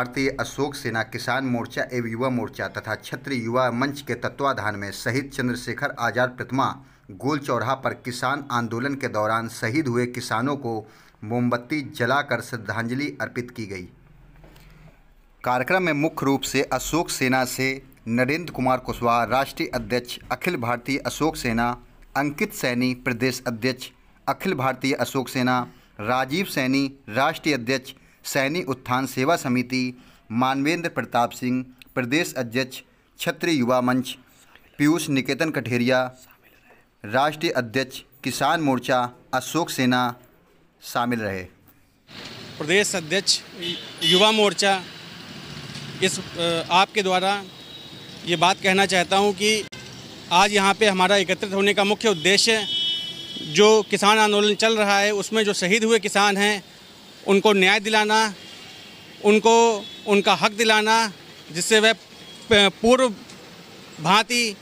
भारतीय अशोक सेना किसान मोर्चा एवं युवा मोर्चा तथा क्षेत्रीय युवा मंच के तत्वाधान में शहीद चंद्रशेखर आजाद प्रतिमा गोल चौराहा पर किसान आंदोलन के दौरान शहीद हुए किसानों को मोमबत्ती जलाकर श्रद्धांजलि अर्पित की गई कार्यक्रम में मुख्य रूप से अशोक सेना से नरेंद्र कुमार कुशवाहा राष्ट्रीय अध्यक्ष अखिल भारतीय अशोक सेना अंकित सैनी प्रदेश अध्यक्ष अखिल भारतीय अशोक सेना राजीव सैनी राष्ट्रीय अध्यक्ष सैनी उत्थान सेवा समिति मानवेंद्र प्रताप सिंह प्रदेश अध्यक्ष क्षत्रिय युवा मंच पीयूष निकेतन कठेरिया राष्ट्रीय अध्यक्ष किसान मोर्चा अशोक सेना शामिल रहे प्रदेश अध्यक्ष युवा मोर्चा इस आपके द्वारा ये बात कहना चाहता हूँ कि आज यहाँ पे हमारा एकत्रित होने का मुख्य उद्देश्य जो किसान आंदोलन चल रहा है उसमें जो शहीद हुए किसान हैं उनको न्याय दिलाना उनको उनका हक दिलाना जिससे वह पूर्व भांति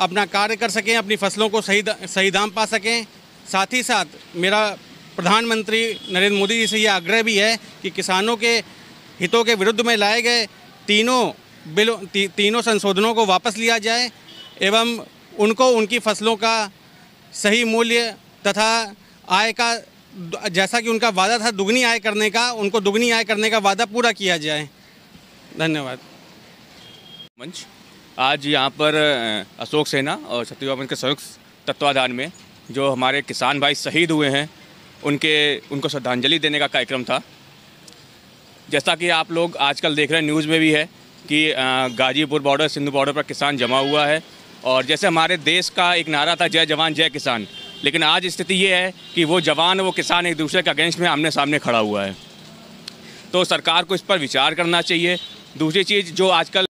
अपना कार्य कर सकें अपनी फसलों को सही दा, सही दाम पा सकें साथ ही साथ मेरा प्रधानमंत्री नरेंद्र मोदी जी से यह आग्रह भी है कि किसानों के हितों के विरुद्ध में लाए गए तीनों बिलों ती, तीनों संशोधनों को वापस लिया जाए एवं उनको उनकी फसलों का सही मूल्य तथा आय का जैसा कि उनका वादा था दुगनी आय करने का उनको दुगनी आय करने का वादा पूरा किया जाए धन्यवाद मंच आज यहाँ पर अशोक सेना और छत्तीसगढ़ के संयुक्त तत्वाधान में जो हमारे किसान भाई शहीद हुए हैं उनके उनको श्रद्धांजलि देने का कार्यक्रम था जैसा कि आप लोग आजकल देख रहे हैं न्यूज़ में भी है कि गाजीपुर बॉर्डर सिंधु बॉर्डर पर किसान जमा हुआ है और जैसे हमारे देश का एक नारा था जय जवान जय किसान लेकिन आज स्थिति ये है कि वो जवान वो किसान एक दूसरे के अगेंस्ट में आमने सामने खड़ा हुआ है तो सरकार को इस पर विचार करना चाहिए दूसरी चीज़ जो आजकल